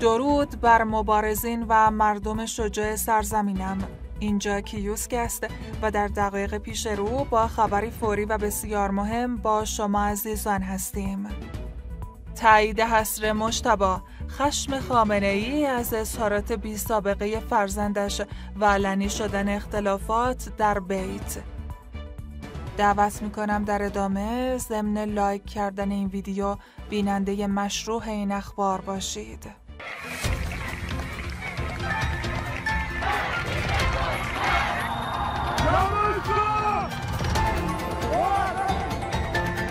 درود بر مبارزین و مردم شجاع سرزمینم اینجا کیوسک است و در دقایق پیش رو با خبری فوری و بسیار مهم با شما عزیزان هستیم تایید حسر مشتبا خشم خامنه ای از اظهارات بی سابقه فرزندش و علنی شدن اختلافات در بیت دعوت کنم در ادامه ضمن لایک کردن این ویدیو بیننده مشروع این اخبار باشید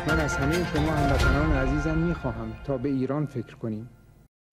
من از همه شما هموطنان عزیزم میخواهم تا به ایران فکر کنیم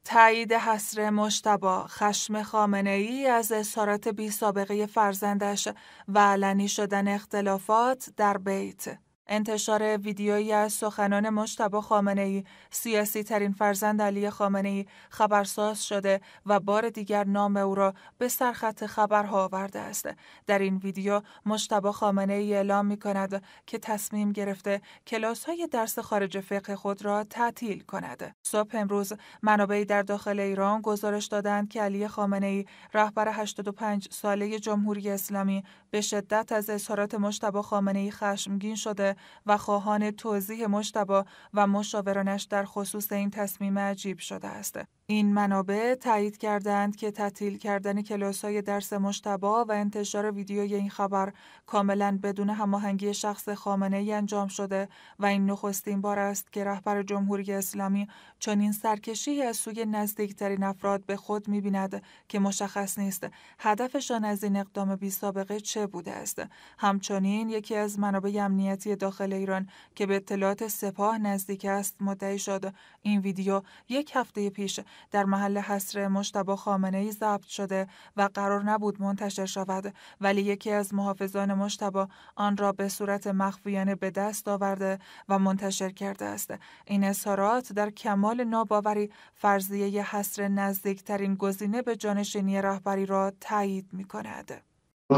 تایید حسر مشتبا خشم خامنه ای از اظهارات بی سابقه فرزندش و علنی شدن اختلافات در بیت انتشار ویدیویی از سخنان مشتبه خامنه ای سیاسی ترین فرزند علی خامنه ای خبرساز شده و بار دیگر نام او را به سرخط خبرها آورده است در این ویدیو مشتبه خامنه ای اعلام می کند که تصمیم گرفته کلاس های درس خارج فقه خود را تعطیل کند صبح امروز منابعی در داخل ایران گزارش دادند که علی خامنه ای رهبر 85 ساله جمهوری اسلامی به شدت از اظهارات مشتبه خامنه ای خشمگین شده و خواهان توضیح مشتبا و مشاورانش در خصوص این تصمیم عجیب شده است. این منابع تایید کردند که تعطیل کردن کلاس‌های درس مشتبا و انتشار ویدیوی این خبر کاملا بدون هماهنگی شخص خامنه ای انجام شده و این نخستین بار است که رهبر جمهوری اسلامی چنین سرکشی از سوی نزدیکترین افراد به خود می‌بیند که مشخص نیست هدفشان از این اقدام بی سابقه چه بوده است همچنین یکی از منابع امنیتی داخل ایران که به اطلاعات سپاه نزدیک است مدعی شد این ویدیو یک هفته پیش در محل حصر مشتبا خامنه ای ضبط شده و قرار نبود منتشر شود ولی یکی از محافظان مشتبا آن را به صورت مخفیانه به دست آورده و منتشر کرده است این اظهارات در کمال ناباوری فرضیه حصر نزدیکترین گزینه به جانشینی رهبری را تایید می کند.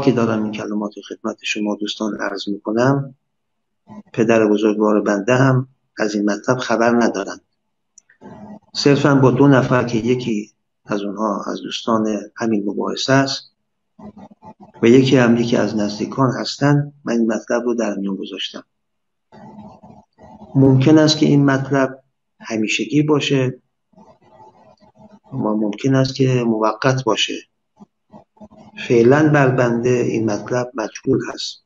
که دارم این کلمات خدمت شما دوستان عرض می کنم پدر بزرگوار بنده هم از این مطلب خبر ندارند صرفا با دو نفر که یکی از اونها از دوستان همین مباحثه است و یکی هم یکی از نزدیکان هستن من این مطلب رو در میان گذاشتم ممکن است که این مطلب همیشگی باشه و ممکن است که موقت باشه فعلا بر بنده این مطلب مجهول هست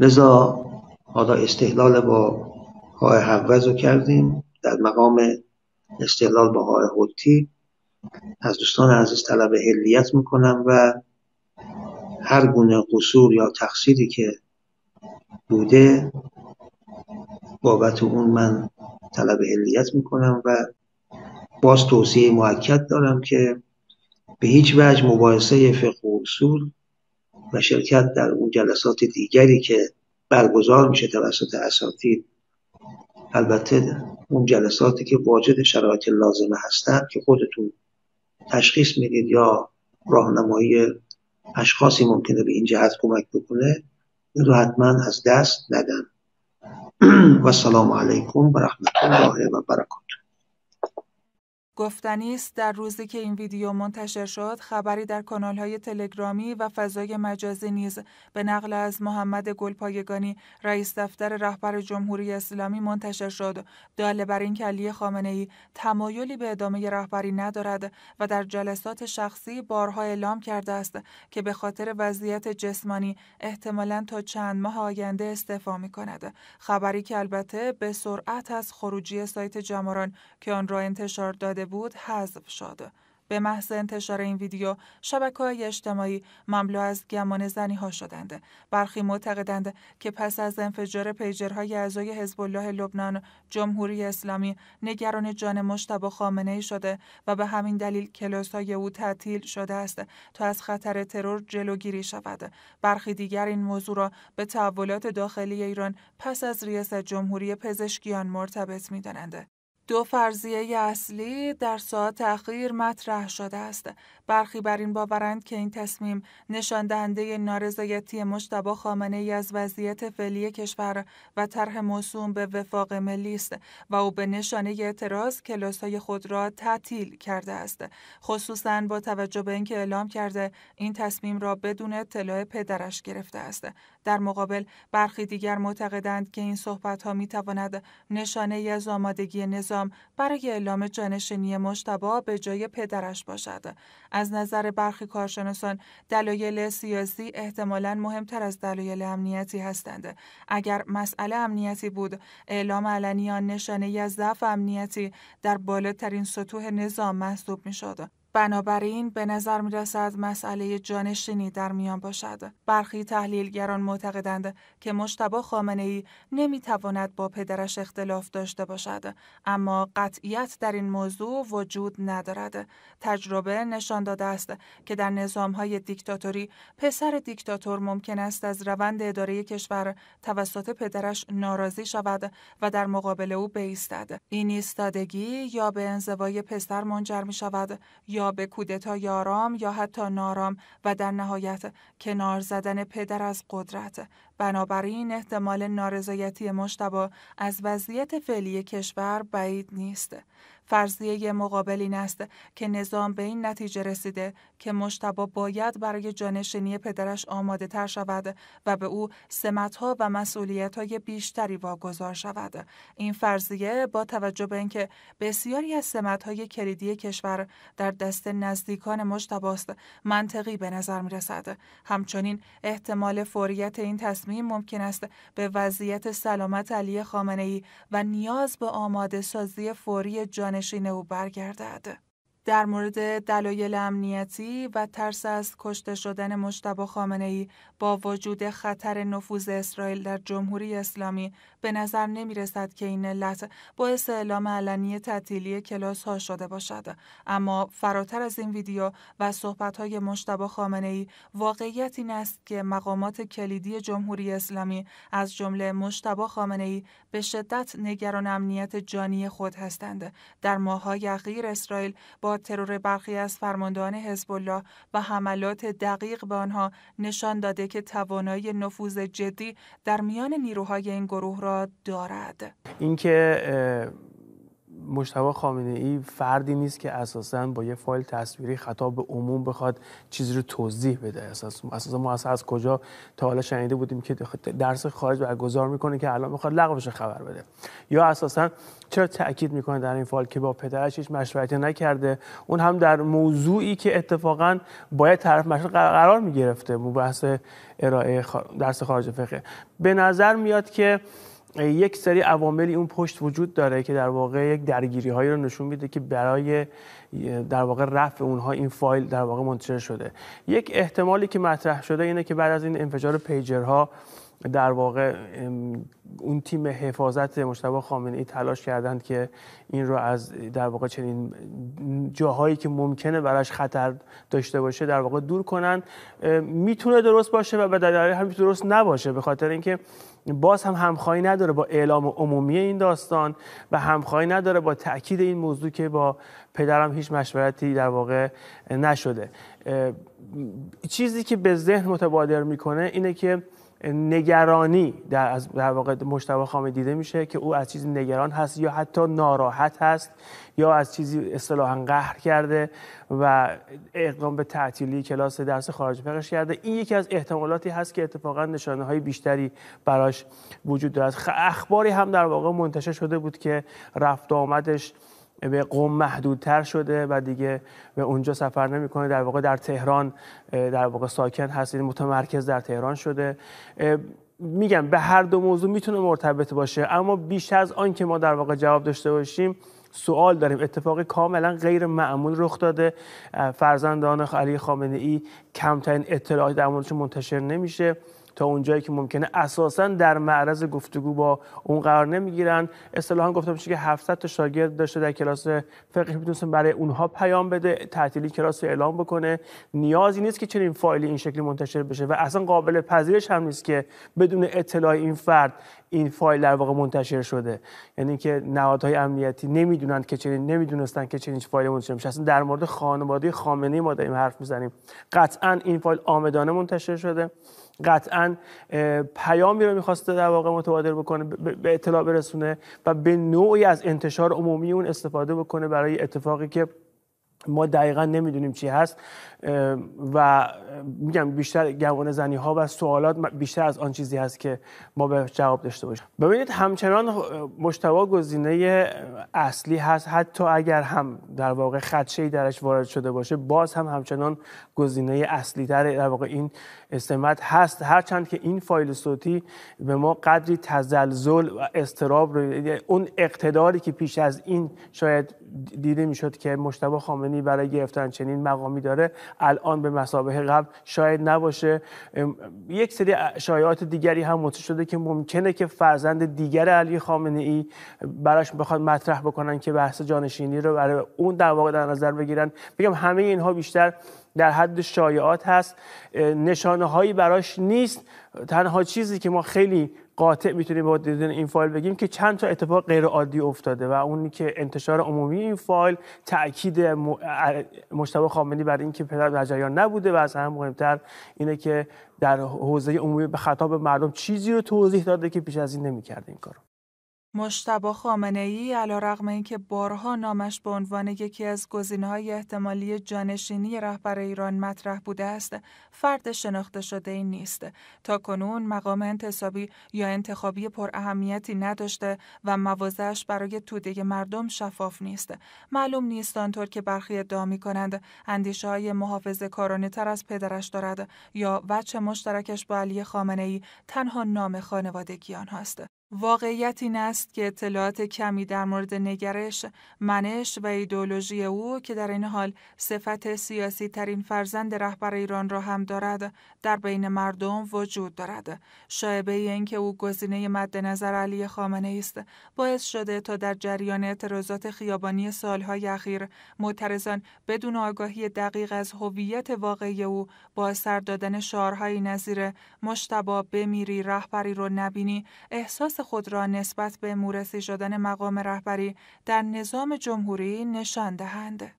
لذا حالا استحلال با های حوض رو کردیم در مقام با های حوتی از دوستان عزیز طلب حلیت میکنم و هر گونه قصور یا تقصیری که بوده بابت اون من طلب حلیت میکنم و باز توصیه موکد دارم که به هیچ وجه مباحثه فقه و اصول و شرکت در اون جلسات دیگری که برگزار میشه توسط اساتید البته اون جلساتی که واجد شرایط لازمه هستند که خودتون تشخیص میدید یا راهنمایی اشخاصی ممکنه به این جهت کمک بکنه این رو حتما از دست ندن و سلام علیکم و رحمت الله و برکاته گفتنی است در روزی که این ویدیو منتشر شد خبری در های تلگرامی و فضای مجازی نیز به نقل از محمد گلپایگانی رئیس دفتر رهبر جمهوری اسلامی منتشر شد داله بر این علی خامنه ای تمایلی به ادامه رهبری ندارد و در جلسات شخصی بارها اعلام کرده است که به خاطر وضعیت جسمانی احتمالا تا چند ماه آینده استعفا می کند خبری که البته به سرعت از خروجی سایت جماران که آن را انتشار داده بود حذف شد. به محض انتشار این ویدیو شبکه های اجتماعی مملو از گمان زنی ها شدند برخی معتقدند که پس از انفجار پیجرهای اعضای حزب الله لبنان جمهوری اسلامی نگران جان مشتبه خامنه ای شده و به همین دلیل کلاس های او تعطیل شده است تا از خطر ترور جلوگیری شود برخی دیگر این موضوع را به تحولات داخلی ایران پس از ریاست جمهوری پزشکیان مرتبط میدانند دو فرضیه اصلی در ساعت اخیر مطرح شده است. برخی بر این باورند که این تصمیم نشان دهنده نارضایتی مجتبا خامنه ای از وضعیت فعلی کشور و طرح موسوم به وفاق ملی است و او به نشانه اعتراض های خود را تعطیل کرده است. خصوصا با توجه به اینکه اعلام کرده این تصمیم را بدون اطلاع پدرش گرفته است. در مقابل برخی دیگر معتقدند که این صحبت ها می تواند نشانه ی از آمادگی نظام برای اعلام جانشینی مشتبه به جای پدرش باشد. از نظر برخی کارشناسان دلایل سیاسی احتمالا مهمتر از دلایل امنیتی هستند. اگر مسئله امنیتی بود، اعلام علنی آن نشانه ی از ضعف امنیتی در بالاترین سطوح نظام محسوب می شد. بنابراین به نظر می رسد مسئله جانشینی در میان باشد. برخی تحلیلگران معتقدند که مشتبه خامنه ای نمی تواند با پدرش اختلاف داشته باشد. اما قطعیت در این موضوع وجود ندارد. تجربه نشان داده است که در نظام های دیکتاتوری پسر دیکتاتور ممکن است از روند اداره کشور توسط پدرش ناراضی شود و در مقابل او بایستد. این استادگی یا به انزوای پسر منجر می شود یا یا به کودتا یارام یا حتی نارام و در نهایت کنار زدن پدر از قدرت بنابراین احتمال نارضایتی مشتبه از وضعیت فعلی کشور بعید نیست فرضیه مقابل این است که نظام به این نتیجه رسیده که مشتبا باید برای جانشینی پدرش آماده تر شود و به او سمتها و مسئولیت های بیشتری واگذار شود. این فرضیه با توجه به اینکه بسیاری از سمت های کلیدی کشور در دست نزدیکان مشتباست منطقی به نظر می رسد. همچنین احتمال فوریت این تصمیم ممکن است به وضعیت سلامت علی خامنه ای و نیاز به آماده سازی فوری جانشینی همنشین او برگردد در مورد دلایل امنیتی و ترس از کشته شدن مشتبه خامنه ای با وجود خطر نفوذ اسرائیل در جمهوری اسلامی به نظر نمی رسد که این علت باعث اعلام علنی تعطیلی کلاس ها شده باشد اما فراتر از این ویدیو و صحبت های مشتبه خامنه ای واقعیت این است که مقامات کلیدی جمهوری اسلامی از جمله مشتبا خامنه ای به شدت نگران امنیت جانی خود هستند در ماههای اخیر اسرائیل با ترور برخی از فرماندهان حزب الله و حملات دقیق به آنها نشان داده که توانایی نفوذ جدی در میان نیروهای این گروه را دارد اینکه مشتبه خامنه ای فردی نیست که اساسا با یه فایل تصویری خطاب به عموم بخواد چیزی رو توضیح بده اساسا ما از کجا تا حالا شنیده بودیم که درس خارج برگزار میکنه که الان میخواد لغوش خبر بده یا اساسا چرا تاکید میکنه در این فایل که با پدرش هیچ مشورتی نکرده اون هم در موضوعی که اتفاقا باید طرف مشورت قرار میگرفته مو بحث ارائه درس خارج فقه به نظر میاد که یک سری عواملی اون پشت وجود داره که در واقع یک درگیری هایی رو نشون میده که برای در واقع رفع اونها این فایل در واقع منتشر شده یک احتمالی که مطرح شده اینه که بعد از این انفجار پیجرها در واقع اون تیم حفاظت مشتبه خامنه ای تلاش کردند که این رو از در واقع چنین جاهایی که ممکنه براش خطر داشته باشه در واقع دور کنن میتونه درست باشه و به دلیل درست نباشه به خاطر اینکه باز هم همخواهی نداره با اعلام عمومی این داستان و همخواهی نداره با تاکید این موضوع که با پدرم هیچ مشورتی در واقع نشده چیزی که به ذهن متبادر میکنه اینه که نگرانی در, از در واقع مشتبه خامه دیده میشه که او از چیزی نگران هست یا حتی ناراحت هست یا از چیزی اصطلاحا قهر کرده و اقدام به تعطیلی کلاس درس خارج فقش کرده این یکی از احتمالاتی هست که اتفاقا نشانه های بیشتری براش وجود دارد اخباری هم در واقع منتشر شده بود که رفت آمدش به قوم محدودتر شده و دیگه به اونجا سفر نمیکنه در واقع در تهران در واقع ساکن هست یعنی متمرکز در تهران شده میگم به هر دو موضوع میتونه مرتبط باشه اما بیش از آن که ما در واقع جواب داشته باشیم سوال داریم اتفاق کاملا غیر معمول رخ داده فرزندان علی خامنه ای کمترین اطلاعات در موردش منتشر نمیشه تا اونجایی که ممکنه اساسا در معرض گفتگو با اون قرار نمیگیرن اصطلاحا گفتم که 700 تا شاگرد داشته در کلاس فقه میتونستن برای اونها پیام بده تعطیلی کلاس رو اعلام بکنه نیازی نیست که چنین فایلی این شکلی منتشر بشه و اصلا قابل پذیرش هم نیست که بدون اطلاع این فرد این فایل در واقع منتشر شده یعنی اینکه نهادهای امنیتی نمیدونند که چنین نمیدونستن که چنین فایل منتشر میشه اصلا در مورد خانواده خامنه ما داریم حرف میزنیم قطعا این فایل آمدانه منتشر شده قطعا پیامی رو میخواسته در واقع متبادر بکنه به اطلاع برسونه و به نوعی از انتشار عمومی اون استفاده بکنه برای اتفاقی که ما دقیقا نمیدونیم چی هست و میگم بیشتر گمان زنی ها و سوالات بیشتر از آن چیزی هست که ما به جواب داشته باشیم ببینید همچنان مشتوا گزینه اصلی هست حتی اگر هم در واقع خدشه درش وارد شده باشه باز هم همچنان گزینه اصلی در در واقع این استمت هست هرچند که این فایل صوتی به ما قدری تزلزل و استراب رو اون اقتداری که پیش از این شاید دیده میشد که مشتبه خامنی برای گرفتن چنین مقامی داره الان به مسابقه قبل شاید نباشه یک سری شایعات دیگری هم مطرح شده که ممکنه که فرزند دیگر علی خامنه ای براش بخواد مطرح بکنن که بحث جانشینی رو برای اون در واقع در نظر بگیرن بگم همه اینها بیشتر در حد شایعات هست نشانه هایی براش نیست تنها چیزی که ما خیلی قاطع میتونیم با دیدن این فایل بگیم که چند تا اتفاق غیر عادی افتاده و اونی که انتشار عمومی این فایل تاکید مشتبه خامنی بر اینکه پدر در نبوده و از هم مهمتر اینه که در حوزه عمومی به خطاب مردم چیزی رو توضیح داده که پیش از این نمیکرده این کارو علا رقم علیرغم اینکه بارها نامش به عنوان یکی از های احتمالی جانشینی رهبر ایران مطرح بوده است، فرد شناخته شده این نیست. تا کنون مقام انتصابی یا انتخابی پر اهمیتی نداشته و موازش برای توده مردم شفاف نیست. معلوم نیست آنطور که برخی ادعا های محافظ کارانه تر از پدرش دارد یا وچه مشترکش با علی ای تنها نام خانوادگی آنهاست. واقعیت این است که اطلاعات کمی در مورد نگرش، منش و ایدولوژی او که در این حال صفت سیاسی ترین فرزند رهبر ایران را هم دارد، در بین مردم وجود دارد. شایبه اینکه او گزینه مد نظر علی خامنه است، باعث شده تا در جریان اعتراضات خیابانی سالهای اخیر معترضان بدون آگاهی دقیق از هویت واقعی او با سر دادن شعارهایی نظیر مشتبا بمیری رهبری رو نبینی احساس خود را نسبت به مورسی شدن مقام رهبری در نظام جمهوری نشان دهند.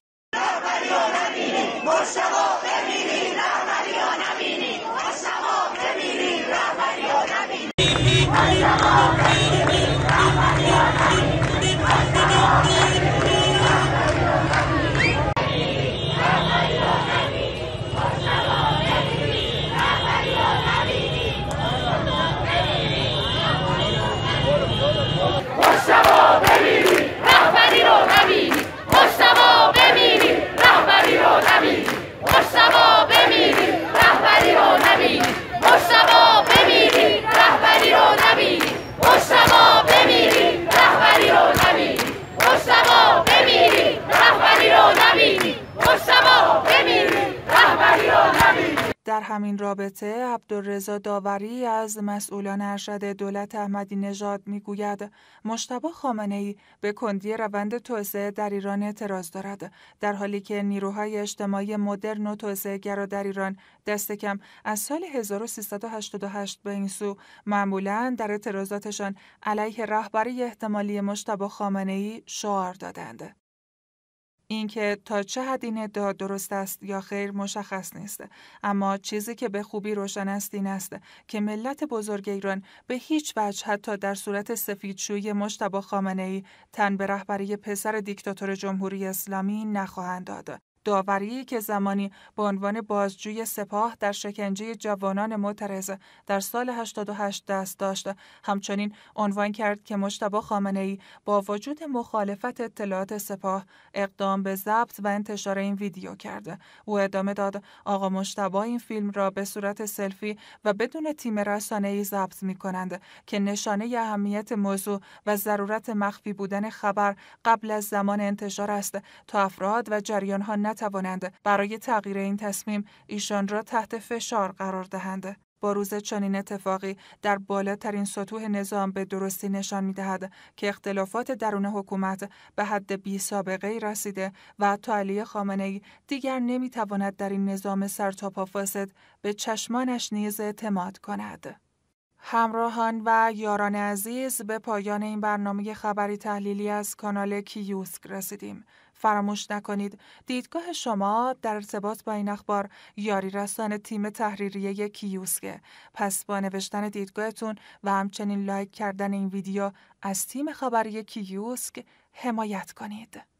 همین رابطه عبدالرضا داوری از مسئولان ارشد دولت احمدی نژاد میگوید مشتبه خامنه ای به کندی روند توسعه در ایران اعتراض دارد در حالی که نیروهای اجتماعی مدرن و توسعه گرا در ایران دست کم از سال 1388 به این سو معمولا در اعتراضاتشان علیه رهبری احتمالی مشتبه خامنه ای شعار دادند اینکه تا چه حد این ادعا درست است یا خیر مشخص نیست اما چیزی که به خوبی روشن است این است که ملت بزرگ ایران به هیچ وجه حتی در صورت سفیدشویی مشتبه خامنه ای تن به رهبری پسر دیکتاتور جمهوری اسلامی نخواهند داد داوری که زمانی به عنوان بازجوی سپاه در شکنجه جوانان معترض در سال 88 دست داشت همچنین عنوان کرد که مشتبه خامنه ای با وجود مخالفت اطلاعات سپاه اقدام به ضبط و انتشار این ویدیو کرده او ادامه داد آقا مشتبه این فیلم را به صورت سلفی و بدون تیم رسانه ای ضبط می کنند که نشانه اهمیت موضوع و ضرورت مخفی بودن خبر قبل از زمان انتشار است تا افراد و جریان ها نتوانند برای تغییر این تصمیم ایشان را تحت فشار قرار دهند. با روز چنین اتفاقی در بالاترین سطوح نظام به درستی نشان می دهد که اختلافات درون حکومت به حد بی سابقه رسیده و تا علی خامنه ای دیگر نمی تواند در این نظام سرتاپا فاسد به چشمانش نیز اعتماد کند. همراهان و یاران عزیز به پایان این برنامه خبری تحلیلی از کانال کیوسک رسیدیم. فراموش نکنید دیدگاه شما در ارتباط با این اخبار یاری رسان تیم تحریریه کیوسکه. پس با نوشتن دیدگاهتون و همچنین لایک کردن این ویدیو از تیم خبری کیوسک حمایت کنید.